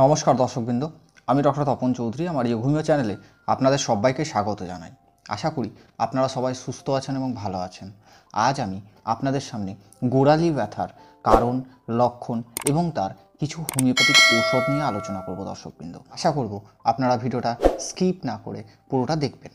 নমস্কার দর্শকবৃন্দ আমি ডক্টর তপন চৌধুরী আমার ইয়োঘুমিও চ্যানেলে আপনাদের সবাইকে স্বাগত জানাই আশা করি আপনারা সবাই সুস্থ আছেন এবং ভালো আছেন আজ আমি আপনাদের সামনে গোড়ালি ব্যথার কারণ লক্ষণ এবং তার কিছু হোমিওপ্যাথিক ঔষধ নিয়ে আলোচনা করব দর্শকবৃন্দ আশা করব আপনারা ভিডিওটা স্কিপ না করে পুরোটা দেখবেন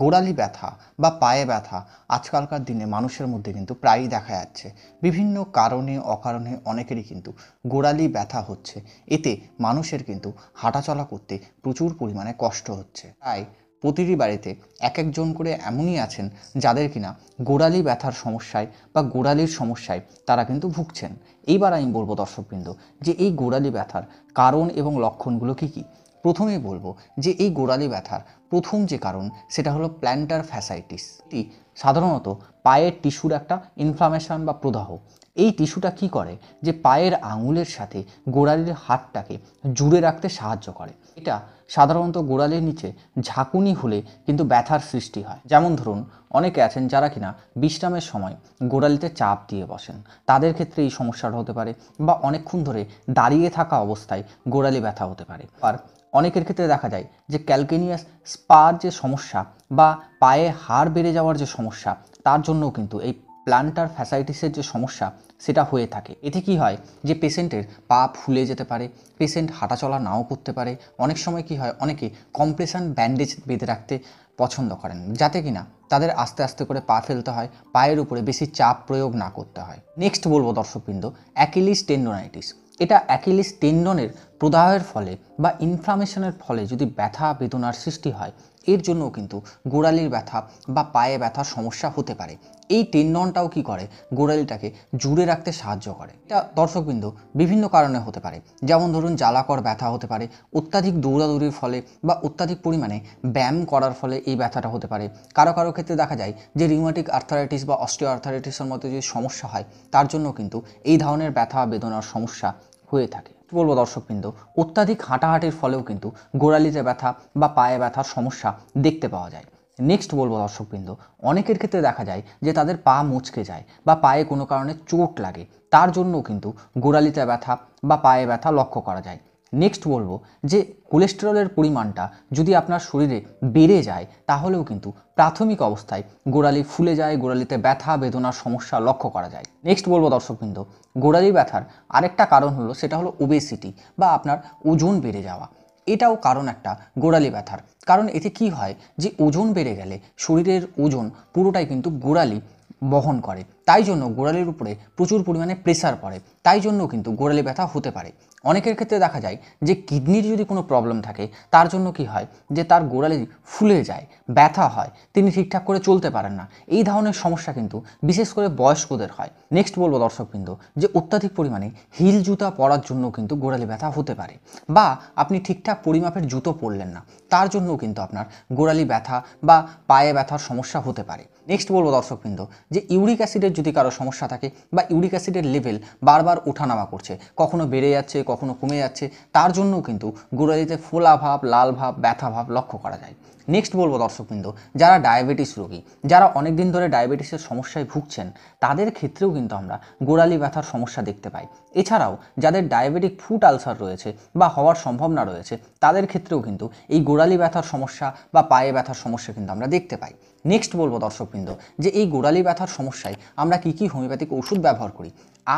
গোড়ালি ব্যথা বা পায়ে ব্যথা আজকালকার দিনে মানুষের মধ্যে কিন্তু প্রায়ই দেখা যাচ্ছে বিভিন্ন কারণে অকারণে অনেকেরই কিন্তু গোড়ালি ব্যথা হচ্ছে এতে মানুষের কিন্তু হাঁটাচলা করতে প্রচুর পরিমাণে কষ্ট হচ্ছে তাই প্রতিটি বাড়িতে এক একজন করে এমনই আছেন যাদের কিনা গোড়ালি ব্যথার সমস্যায় বা গোড়ালির সমস্যায় তারা কিন্তু ভুগছেন এইবার আমি বলবো দর্শকবৃন্দ যে এই গোড়ালি ব্যথার কারণ এবং লক্ষণগুলো কী কী প্রথমেই বলবো যে এই গোড়ালি ব্যথার প্রথম যে কারণ সেটা হলো প্ল্যান্টার ফ্যাসাইটিস এটি সাধারণত পায়ের টিস্যুর একটা ইনফ্লামেশন বা প্রদাহ এই টিস্যুটা কি করে যে পায়ের আঙুলের সাথে গোড়ালির হাতটাকে জুড়ে রাখতে সাহায্য করে এটা সাধারণত গোড়ালির নিচে ঝাঁকুনি হলে কিন্তু ব্যথার সৃষ্টি হয় যেমন ধরুন অনেকে আছেন যারা কিনা বিশ্রামের সময় গোড়ালিতে চাপ দিয়ে বসেন তাদের ক্ষেত্রে এই সমস্যাটা হতে পারে বা অনেকক্ষণ ধরে দাঁড়িয়ে থাকা অবস্থায় গোড়ালি ব্যথা হতে পারে আর অনেকের ক্ষেত্রে দেখা যায় যে ক্যালকেনিয়াস স্পার যে সমস্যা বা পায়ে হাড় বেড়ে যাওয়ার যে সমস্যা তার জন্যও কিন্তু এই প্লান্টার ফ্যাসাইটিসের যে সমস্যা সেটা হয়ে থাকে এতে কি হয় যে পেশেন্টের পা ফুলে যেতে পারে পেশেন্ট হাঁটাচলা নাও করতে পারে অনেক সময় কি হয় অনেকে কম্প্রেশন ব্যান্ডেজ বেঁধে রাখতে পছন্দ করেন যাতে কি না তাদের আস্তে আস্তে করে পা ফেলতে হয় পায়ের উপরে বেশি চাপ প্রয়োগ না করতে হয় নেক্সট বলবো দর্শকবৃন্দ অ্যাকিলিস টেন্ডোনাইটিস এটা অ্যাকিলিস টেন্ডনের প্রদাহের ফলে বা ইনফ্লামেশনের ফলে যদি ব্যথা বেদনার সৃষ্টি হয় এর জন্যও কিন্তু গোড়ালির ব্যথা বা পায়ে ব্যথার সমস্যা হতে পারে এই টেন্ডনটাও কি করে গোড়ালিটাকে জুড়ে রাখতে সাহায্য করে এটা দর্শকবৃন্দ বিভিন্ন কারণে হতে পারে যেমন ধরুন জ্বালাকর ব্যথা হতে পারে অত্যাধিক দৌড়াদৌড়ির ফলে বা অত্যাধিক পরিমাণে ব্যায়াম করার ফলে এই ব্যথাটা হতে পারে কারো কারো ক্ষেত্রে দেখা যায় যে রিউমাটিক আর্থারাইটিস বা অস্টিও আর্থারাইটিসের মতো যদি সমস্যা হয় তার জন্য কিন্তু এই ধরনের ব্যথা বেদনার সমস্যা হয়ে থাকে কী বলবো দর্শকবৃন্দ অত্যাধিক হাঁটাহাঁটির ফলেও কিন্তু গোড়ালিতে ব্যথা বা পায়ে ব্যথার সমস্যা দেখতে পাওয়া যায় নেক্সট বলবো দর্শকবৃন্দ অনেকের ক্ষেত্রে দেখা যায় যে তাদের পা মুচকে যায় বা পায়ে কোনো কারণে চোট লাগে তার জন্যও কিন্তু গোড়ালিতে ব্যথা বা পায়ে ব্যথা লক্ষ্য করা যায় নেক্সট বলবো যে কোলেস্টেরলের পরিমাণটা যদি আপনার শরীরে বেড়ে যায় তাহলেও কিন্তু প্রাথমিক অবস্থায় গোড়ালি ফুলে যায় গোড়ালিতে ব্যথা বেদনার সমস্যা লক্ষ্য করা যায় নেক্সট বলবো দর্শকবৃন্দ গোড়ালি ব্যথার আরেকটা কারণ হলো সেটা হলো ওবেসিটি বা আপনার ওজন বেড়ে যাওয়া এটাও কারণ একটা গোড়ালি ব্যথার কারণ এতে কি হয় যে ওজন বেড়ে গেলে শরীরের ওজন পুরোটাই কিন্তু গোড়ালি বহন করে তাই জন্য গোড়ালির উপরে প্রচুর পরিমাণে প্রেসার পড়ে তাই জন্য কিন্তু গোড়ালি ব্যথা হতে পারে অনেকের ক্ষেত্রে দেখা যায় যে কিডনির যদি কোনো প্রবলেম থাকে তার জন্য কি হয় যে তার গোড়ালি ফুলে যায় ব্যথা হয় তিনি ঠিকঠাক করে চলতে পারেন না এই ধরনের সমস্যা কিন্তু বিশেষ করে বয়স্কদের হয় নেক্সট বলবো দর্শকবৃন্দ যে অত্যাধিক পরিমাণে হিল জুতা পরার জন্য কিন্তু গোড়ালি ব্যথা হতে পারে বা আপনি ঠিকঠাক পরিমাপের জুতো পরলেন না তার জন্যও কিন্তু আপনার গোড়ালি ব্যথা বা পায়ে ব্যথার সমস্যা হতে পারে নেক্সট বলবো দর্শকবৃন্দ যে ইউরিক অ্যাসিডের যদি কারো সমস্যা থাকে বা ইউরিক অ্যাসিডের লেভেল বারবার ওঠানামা করছে কখনো বেড়ে যাচ্ছে কখনো কমে যাচ্ছে তার জন্যও কিন্তু গোড়ালিতে ফোলা ভাব লাল ভাব ব্যথা ভাব লক্ষ্য করা যায় নেক্সট বলবো দর্শকবৃন্দ যারা ডায়াবেটিস রোগী যারা অনেক দিন ধরে ডায়াবেটিসের সমস্যায় ভুগছেন তাদের ক্ষেত্রেও কিন্তু আমরা গোড়ালি ব্যথার সমস্যা দেখতে পাই এছাড়াও যাদের ডায়াবেটিক ফুট আলসার রয়েছে বা হওয়ার সম্ভাবনা রয়েছে তাদের ক্ষেত্রেও কিন্তু এই গোড়ালি ব্যথার সমস্যা বা পায়ে ব্যথার সমস্যা কিন্তু আমরা দেখতে পাই নেক্সট বলবো দর্শকবৃন্দ যে এই গোড়ালি ব্যথার সমস্যায় আমরা কি কি হোমিওপ্যাথিক ওষুধ ব্যবহার করি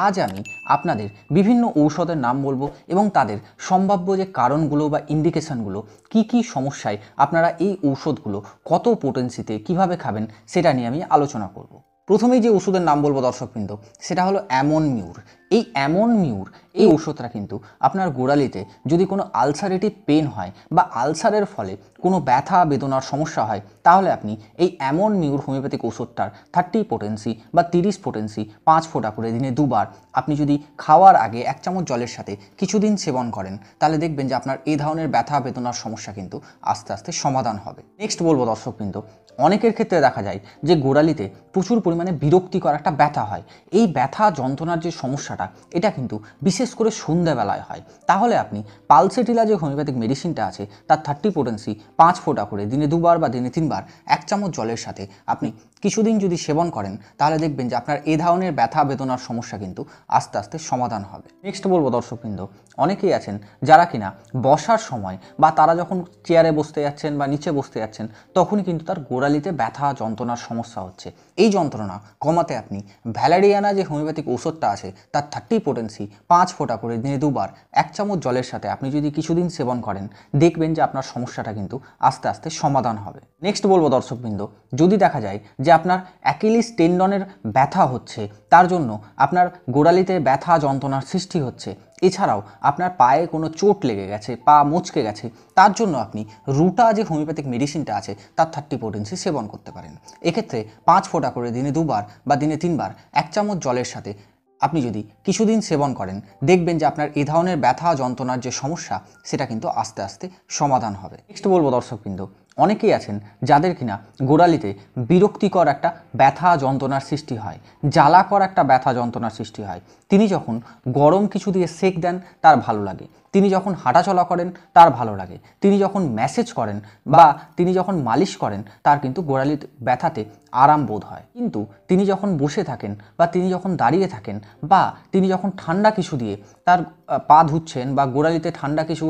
আজ আমি আপনাদের বিভিন্ন ঔষধের নাম বলবো এবং তাদের সম্ভাব্য যে কারণগুলো বা ইন্ডিকেশানগুলো কি কি সমস্যায় আপনারা এই ঔষধগুলো কত পোটেন্সিতে কিভাবে খাবেন সেটা নিয়ে আমি আলোচনা করব। প্রথমেই যে ওষুধের নাম বলবো দর্শকবৃন্দ সেটা হলো অ্যামোনমিউর এই অ্যামন মিউর এই ওষুধটা কিন্তু আপনার গোড়ালিতে যদি কোনো আলসারেটিভ পেন হয় বা আলসারের ফলে কোনো ব্যথা বেদনার সমস্যা হয় তাহলে আপনি এই অ্যামন মিউর হোমিওপ্যাথিক ওষুধটার থার্টি পোটেন্সি বা তিরিশ পোটেন্সি পাঁচ ফোঁটা করে দিনে দুবার আপনি যদি খাওয়ার আগে এক চামচ জলের সাথে কিছুদিন সেবন করেন তাহলে দেখবেন যে আপনার এই ধরনের ব্যথা বেদনার সমস্যা কিন্তু আস্তে আস্তে সমাধান হবে নেক্সট বলবো দর্শক কিন্তু অনেকের ক্ষেত্রে দেখা যায় যে গোড়ালিতে প্রচুর পরিমাণে বিরক্তিকর একটা ব্যথা হয় এই ব্যথা যন্ত্রণার যে সমস্যা সমস্যাটা এটা কিন্তু বিশেষ করে সন্ধ্যাবেলায় হয় তাহলে আপনি পালসেটিলা যে হোমিওপ্যাথিক মেডিসিনটা আছে তার থার্টি পোটেন্সি পাঁচ ফোঁটা করে দিনে দুবার বা দিনে তিনবার এক চামচ জলের সাথে আপনি কিছুদিন যদি সেবন করেন তাহলে দেখবেন যে আপনার এ ধরনের ব্যথা বেদনার সমস্যা কিন্তু আস্তে আস্তে সমাধান হবে নেক্সট বলবো দর্শকবৃন্দ অনেকেই আছেন যারা কিনা বসার সময় বা তারা যখন চেয়ারে বসতে যাচ্ছেন বা নিচে বসতে যাচ্ছেন তখনই কিন্তু তার গোড়ালিতে ব্যথা যন্ত্রণার সমস্যা হচ্ছে এই যন্ত্রণা কমাতে আপনি ভ্যালেরিয়ানা যে হোমিওপ্যাথিক ওষুধটা আছে তার থার্টি পোটেন্সি পাঁচ ফোঁটা করে দিনে দুবার এক চামচ জলের সাথে আপনি যদি কিছুদিন সেবন করেন দেখবেন যে আপনার সমস্যাটা কিন্তু আস্তে আস্তে সমাধান হবে নেক্সট বলবো দর্শকবৃন্দ যদি দেখা যায় যে আপনার অ্যাকিলিস টেন্ডনের ব্যথা হচ্ছে তার জন্য আপনার গোড়ালিতে ব্যথা যন্ত্রণার সৃষ্টি হচ্ছে এছাড়াও আপনার পায়ে কোনো চোট লেগে গেছে পা মচকে গেছে তার জন্য আপনি রুটা যে হোমিওপ্যাথিক মেডিসিনটা আছে তার থার্টি পোটেন্সি সেবন করতে পারেন এক্ষেত্রে পাঁচ ফোঁটা করে দিনে দুবার বা দিনে তিনবার এক চামচ জলের সাথে আপনি যদি কিছুদিন সেবন করেন দেখবেন যে আপনার এ ধরনের ব্যথা যন্ত্রণার যে সমস্যা সেটা কিন্তু আস্তে আস্তে সমাধান হবে নেক্সট বলবো দর্শকবৃন্দ অনেকেই আছেন যাদের কিনা গোড়ালিতে বিরক্তিকর একটা ব্যথা যন্ত্রণার সৃষ্টি হয় জ্বালাকর একটা ব্যথা যন্ত্রণার সৃষ্টি হয় তিনি যখন গরম কিছু দিয়ে সেক দেন তার ভালো লাগে তিনি যখন হাঁটাচলা করেন তার ভালো লাগে তিনি যখন ম্যাসেজ করেন বা তিনি যখন মালিশ করেন তার কিন্তু গোড়ালির ব্যথাতে আরাম বোধ হয় কিন্তু তিনি যখন বসে থাকেন বা তিনি যখন দাঁড়িয়ে থাকেন বা তিনি যখন ঠান্ডা কিছু দিয়ে তার পা ধুচ্ছেন বা গোড়ালিতে ঠান্ডা কিছু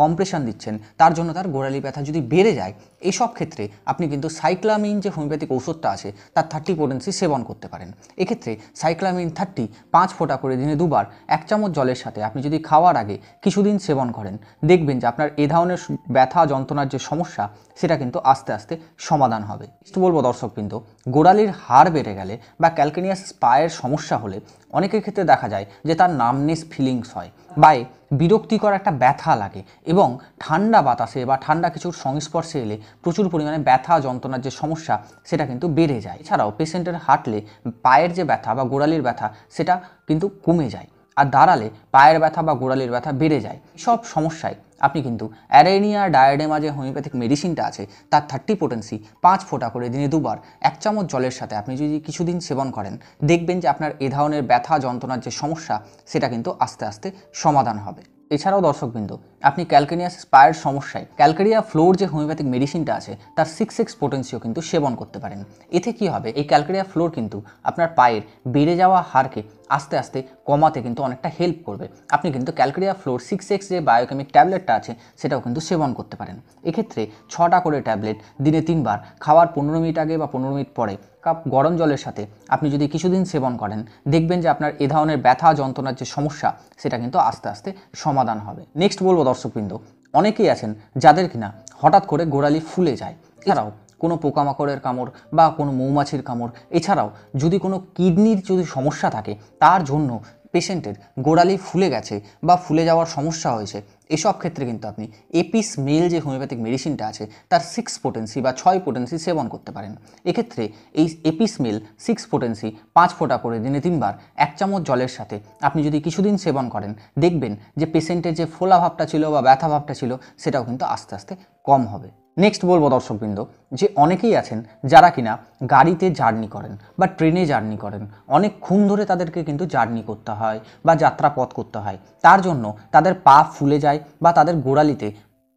কম্প্রেশন দিচ্ছেন তার জন্য তার গোড়ালি ব্যথা যদি বেড়ে যায় এসব ক্ষেত্রে আপনি কিন্তু সাইক্লামিন যে হোমিওপ্যাথিক ঔষধটা আছে তার থার্টি পোটেন্সি সেবন করতে পারেন এক্ষেত্রে সাইক্লামিন থার্টি পাঁচ ফোঁটা করে দিনে দুবার এক চামচ জলের সাথে আপনি যদি খাওয়ার আগে কিছুদিন সেবন করেন দেখবেন যে আপনার এ ধরনের ব্যথা যন্ত্রণার যে সমস্যা সেটা কিন্তু আস্তে আস্তে সমাধান হবে একটু বলবো দর্শক কিন্তু গোড়ালির হাড় বেড়ে গেলে বা ক্যালকেনিয়াস স্পায়ের সমস্যা হলে অনেকের ক্ষেত্রে দেখা যায় যে তার নামনেস ফিলিং ফিলিংস হয় বায়ে বিরক্তিকর একটা ব্যথা লাগে এবং ঠান্ডা বাতাসে বা ঠান্ডা কিছুর সংস্পর্শে এলে প্রচুর পরিমাণে ব্যথা যন্ত্রণার যে সমস্যা সেটা কিন্তু বেড়ে যায় এছাড়াও পেশেন্টের হাঁটলে পায়ের যে ব্যথা বা গোড়ালির ব্যথা সেটা কিন্তু কমে যায় আর দাঁড়ালে পায়ের ব্যথা বা গোড়ালির ব্যথা বেড়ে যায় সব সমস্যায় আপনি কিন্তু অ্যারেনিয়া ডায়াডেমা যে হোমিওপ্যাথিক মেডিসিনটা আছে তার থার্টি পোটেন্সি পাঁচ ফোঁটা করে দিনে দুবার এক চামচ জলের সাথে আপনি যদি কিছুদিন সেবন করেন দেখবেন যে আপনার এ ধরনের ব্যথা যন্ত্রণার যে সমস্যা সেটা কিন্তু আস্তে আস্তে সমাধান হবে এছাড়াও দর্শকবৃন্দ আপনি ক্যালকেরিয়াস স্পায়ের সমস্যায় ক্যালকেরিয়া ফ্লোর যে হোমিওপ্যাথিক মেডিসিনটা আছে তার সিক্স সিক্স পোটেন্সিও কিন্তু সেবন করতে পারেন এতে কি হবে এই ক্যালকেরিয়া ফ্লোর কিন্তু আপনার পায়ের বেড়ে যাওয়া হারকে আস্তে আস্তে কমাতে কিন্তু অনেকটা হেল্প করবে আপনি কিন্তু ক্যালকেরিয়া ফ্লোর সিক্স এক্স যে বায়োকেমিক ট্যাবলেটটা আছে সেটাও কিন্তু সেবন করতে পারেন এক্ষেত্রে ছটা করে ট্যাবলেট দিনে তিনবার খাওয়ার পনেরো মিনিট আগে বা পনেরো মিনিট পরে কাপ গরম জলের সাথে আপনি যদি কিছুদিন সেবন করেন দেখবেন যে আপনার এ ধরনের ব্যথা যন্ত্রণার যে সমস্যা সেটা কিন্তু আস্তে আস্তে সমাধান হবে নেক্সট বলবো দর্শকবৃন্দ অনেকেই আছেন যাদের কিনা হঠাৎ করে গোড়ালি ফুলে যায় এছাড়াও কোনো পোকামাকড়ের কামড় বা কোনো মৌমাছির কামড় এছাড়াও যদি কোনো কিডনির যদি সমস্যা থাকে তার জন্য পেশেন্টের গোড়ালি ফুলে গেছে বা ফুলে যাওয়ার সমস্যা হয়েছে এসব ক্ষেত্রে কিন্তু আপনি এপিস মেল যে হোমিওপ্যাথিক মেডিসিনটা আছে তার সিক্স পোটেন্সি বা ছয় পোটেন্সি সেবন করতে পারেন এক্ষেত্রে এই এপিস মেল সিক্স পোটেন্সি পাঁচ ফোঁটা করে দিনে তিনবার এক চামচ জলের সাথে আপনি যদি কিছুদিন সেবন করেন দেখবেন যে পেশেন্টের যে ফোলা ভাবটা ছিল বা ব্যথা ভাবটা ছিল সেটাও কিন্তু আস্তে আস্তে কম হবে নেক্সট বলবো দর্শকবৃন্দ যে অনেকেই আছেন যারা কিনা গাড়িতে জার্নি করেন বা ট্রেনে জার্নি করেন অনেকক্ষণ ধরে তাদেরকে কিন্তু জার্নি করতে হয় বা যাত্রাপথ করতে হয় তার জন্য তাদের পা ফুলে যায় বা তাদের গোড়ালিতে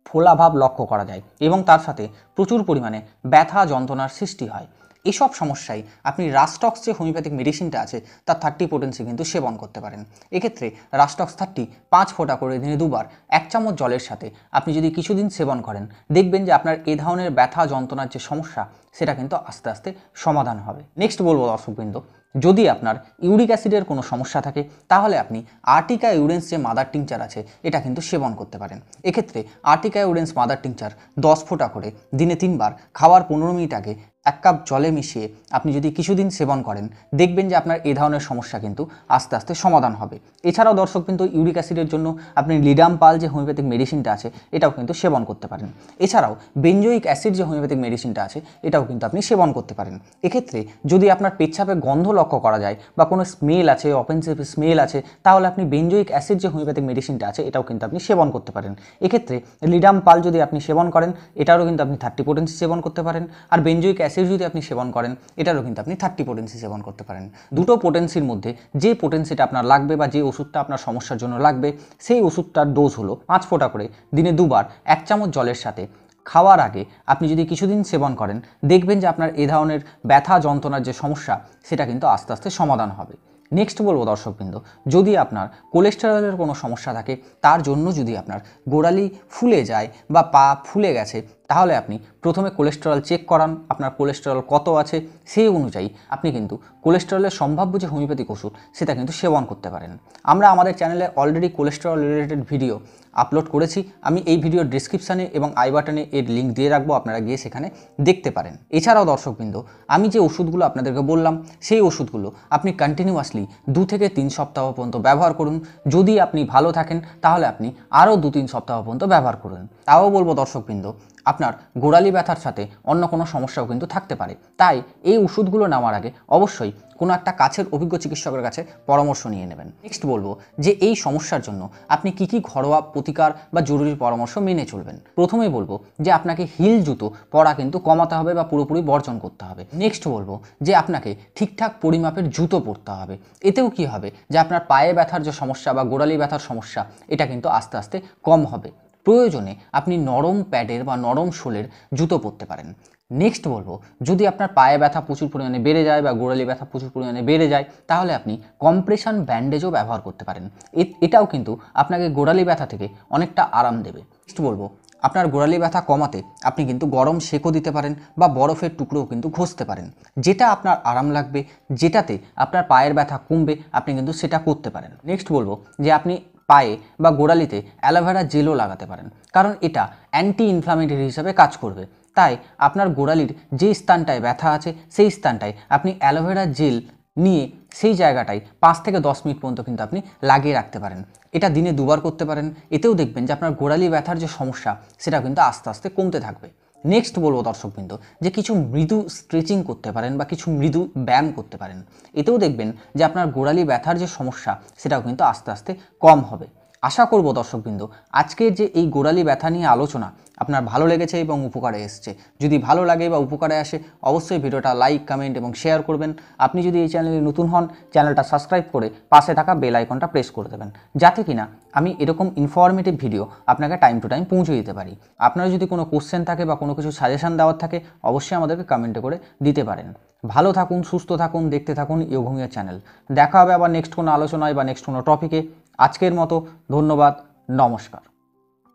ফোলাভাব লক্ষ্য করা যায় এবং তার সাথে প্রচুর পরিমাণে ব্যথা যন্ত্রণার সৃষ্টি হয় এসব সমস্যায় আপনি রাস্টক্স যে হোমিওপ্যাথিক মেডিসিনটা আছে তার থার্টি পোটেন্সি কিন্তু সেবন করতে পারেন এক্ষেত্রে রাস্টক্স থার্টি পাঁচ ফোঁটা করে দিনে দুবার এক চামচ জলের সাথে আপনি যদি কিছুদিন সেবন করেন দেখবেন যে আপনার এ ধরনের ব্যথা যন্ত্রণার যে সমস্যা সেটা কিন্তু আস্তে আস্তে সমাধান হবে নেক্সট বলবো দর্শকবৃন্দ যদি আপনার ইউরিক অ্যাসিডের কোনো সমস্যা থাকে তাহলে আপনি আর্টিকা ইউরেন্স যে মাদার টিংচার আছে এটা কিন্তু সেবন করতে পারেন এক্ষেত্রে আর্টিকা ইউরেন্স মাদার টিংচার দশ ফোঁটা করে দিনে তিনবার খাওয়ার পনেরো মিনিট আগে এক কাপ জলে মিশিয়ে আপনি যদি কিছুদিন সেবন করেন দেখবেন যে আপনার এ ধরনের সমস্যা কিন্তু আস্তে আস্তে সমাধান হবে এছাড়াও দর্শক কিন্তু ইউরিক অ্যাসিডের জন্য আপনি লিডাম পাল যে হোমিওপ্যাথিক মেডিসিনটা আছে এটাও কিন্তু সেবন করতে পারেন এছাড়াও বেঞ্জয়িক অ্যাসিড যে হোমিওপ্যাথিক মেডিসিনটা আছে এটাও কিন্তু আপনি সেবন করতে পারেন এক্ষেত্রে যদি আপনার পেচ্ছাপে গন্ধ লক্ষ্য করা যায় বা কোনো স্মেল আছে অপেন্সিভ স্মেল আছে তাহলে আপনি বেঞ্জয়িক অ্যাসিড যে হোমিওপ্যাথিক মেডিসিনটা আছে এটাও কিন্তু আপনি সেবন করতে পারেন এক্ষেত্রে লিডাম পাল যদি আপনি সেবন করেন এটারও কিন্তু আপনি থার্টি পোটেন্সি সেবন করতে পারেন আর বেঞ্জয়িক অ্যাসিড গ্যাসের যদি আপনি সেবন করেন এটারও কিন্তু আপনি থার্টি পোটেন্সি সেবন করতে পারেন দুটো পোটেন্সির মধ্যে যে পোটেন্সিটা আপনার লাগবে বা যে ওষুধটা আপনার সমস্যার জন্য লাগবে সেই ওষুধটার ডোজ হলো পাঁচ ফোঁটা করে দিনে দুবার এক চামচ জলের সাথে খাওয়ার আগে আপনি যদি কিছুদিন সেবন করেন দেখবেন যে আপনার এ ধরনের ব্যথা যন্ত্রণার যে সমস্যা সেটা কিন্তু আস্তে আস্তে সমাধান হবে নেক্সট বলবো দর্শকবৃন্দ যদি আপনার কোলেস্টেরলের কোনো সমস্যা থাকে তার জন্য যদি আপনার গোড়ালি ফুলে যায় বা পা ফুলে গেছে তাহলে আপনি প্রথমে কোলেস্টেরল চেক করান আপনার কোলেস্টেরল কত আছে সেই অনুযায়ী আপনি কিন্তু কোলেস্টেরলের সম্ভাব্য যে হোমিওপ্যাথিক ওষুধ সেটা কিন্তু সেবন করতে পারেন আমরা আমাদের চ্যানেলে already cholesterol related video upload করেছি আমি এই ভিডিওর ডিসক্রিপশানে এবং আই বাটনে এর লিঙ্ক দিয়ে রাখবো আপনারা গিয়ে সেখানে দেখতে পারেন এছাড়াও দর্শকবৃন্দ আমি যে ওষুধগুলো আপনাদেরকে বললাম সেই ওষুধগুলো আপনি কন্টিনিউয়াসলি দু থেকে তিন সপ্তাহ পর্যন্ত ব্যবহার করুন যদি আপনি ভালো থাকেন তাহলে আপনি আরও দু তিন সপ্তাহ পর্যন্ত ব্যবহার করুন তাও বলবো দর্শকবৃন্দ আপনার গোড়ালি ব্যথার সাথে অন্য কোনো সমস্যাও কিন্তু থাকতে পারে তাই এই ওষুধগুলো নেওয়ার আগে অবশ্যই কোনো একটা কাছের অভিজ্ঞ চিকিৎসকের কাছে পরামর্শ নিয়ে নেবেন নেক্সট বলবো যে এই সমস্যার জন্য আপনি কি কি ঘরোয়া প্রতিকার বা জরুরি পরামর্শ মেনে চলবেন প্রথমেই বলবো যে আপনাকে হিল জুতো পরা কিন্তু কমাতে হবে বা পুরোপুরি বর্জন করতে হবে নেক্সট বলবো যে আপনাকে ঠিকঠাক পরিমাপের জুতো পরতে হবে এতেও কি হবে যে আপনার পায়ে ব্যথার যে সমস্যা বা গোড়ালি ব্যথার সমস্যা এটা কিন্তু আস্তে আস্তে কম হবে প্রয়োজনে আপনি নরম প্যাডের বা নরম শোলের জুতো পরতে পারেন নেক্সট বলবো যদি আপনার পায়ে ব্যথা প্রচুর পরিমাণে বেড়ে যায় বা গোড়ালি ব্যথা প্রচুর পরিমাণে বেড়ে যায় তাহলে আপনি কম্প্রেশন ব্যান্ডেজও ব্যবহার করতে পারেন এটাও কিন্তু আপনাকে গোড়ালি ব্যথা থেকে অনেকটা আরাম দেবে নেক্সট বলবো আপনার গোড়ালি ব্যথা কমাতে আপনি কিন্তু গরম সেকো দিতে পারেন বা বরফের টুকরোও কিন্তু ঘষতে পারেন যেটা আপনার আরাম লাগবে যেটাতে আপনার পায়ের ব্যথা কমবে আপনি কিন্তু সেটা করতে পারেন নেক্সট বলবো যে আপনি পায়ে বা গোড়ালিতে অ্যালোভেরা জেলও লাগাতে পারেন কারণ এটা অ্যান্টি ইনফ্লামেটরি হিসাবে কাজ করবে তাই আপনার গোড়ালির যে স্থানটায় ব্যথা আছে সেই স্থানটায় আপনি অ্যালোভেরা জেল নিয়ে সেই জায়গাটায় পাঁচ থেকে দশ মিনিট পর্যন্ত কিন্তু আপনি লাগিয়ে রাখতে পারেন এটা দিনে দুবার করতে পারেন এতেও দেখবেন যে আপনার গোড়ালি ব্যথার যে সমস্যা সেটা কিন্তু আস্তে আস্তে কমতে থাকবে নেক্সট বলবো দর্শকবৃন্দ যে কিছু মৃদু স্ট্রেচিং করতে পারেন বা কিছু মৃদু ব্যায়াম করতে পারেন এতেও দেখবেন যে আপনার গোড়ালি ব্যথার যে সমস্যা সেটাও কিন্তু আস্তে আস্তে কম হবে আশা করব দর্শকবৃন্দ আজকের যে এই গোড়ালি ব্যথা নিয়ে আলোচনা আপনার ভালো লেগেছে এবং উপকারে এসছে যদি ভালো লাগে বা উপকারে আসে অবশ্যই ভিডিওটা লাইক কমেন্ট এবং শেয়ার করবেন আপনি যদি এই চ্যানেলে নতুন হন চ্যানেলটা সাবস্ক্রাইব করে পাশে থাকা বেল আইকনটা প্রেস করে দেবেন যাতে কিনা আমি এরকম ইনফরমেটিভ ভিডিও আপনাকে টাইম টু টাইম পৌঁছে দিতে পারি আপনারা যদি কোনো কোশ্চেন থাকে বা কোনো কিছু সাজেশান দেওয়ার থাকে অবশ্যই আমাদেরকে কমেন্টে করে দিতে পারেন ভালো থাকুন সুস্থ থাকুন দেখতে থাকুন ইয়োভূমিয়া চ্যানেল দেখা হবে আবার নেক্সট কোনো আলোচনায় বা নেক্সট কোনো টপিকে আজকের মতো ধন্যবাদ নমস্কার